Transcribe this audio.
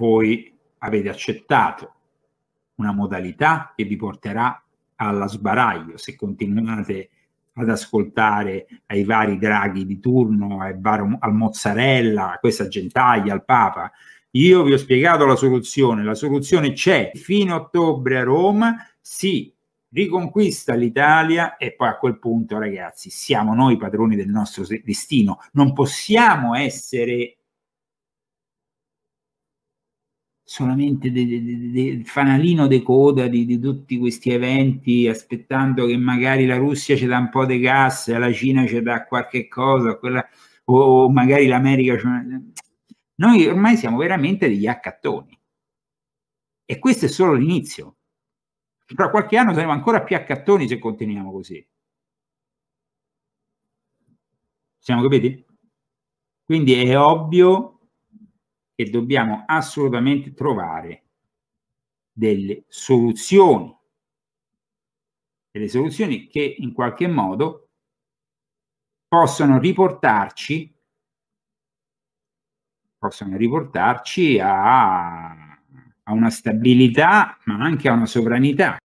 voi avete accettato una modalità che vi porterà alla sbaraglio se continuate ad ascoltare ai vari draghi di turno, bar, al mozzarella, a questa gentaglia, al papa. Io vi ho spiegato la soluzione, la soluzione c'è, fino a ottobre a Roma si riconquista l'Italia e poi a quel punto ragazzi siamo noi padroni del nostro destino, non possiamo essere solamente de, de, de, fanalino di coda di, di, tutti questi eventi, aspettando che magari la Russia ci dà un po' di gas, la Cina ci dà qualche cosa, quella, o, magari l'America. Noi ormai siamo veramente degli accattoni. E questo è solo l'inizio. Tra qualche anno saremo ancora più accattoni se continuiamo così. Siamo capiti? Quindi è ovvio e dobbiamo assolutamente trovare delle soluzioni, delle soluzioni che in qualche modo possono riportarci, possono riportarci a, a una stabilità, ma anche a una sovranità.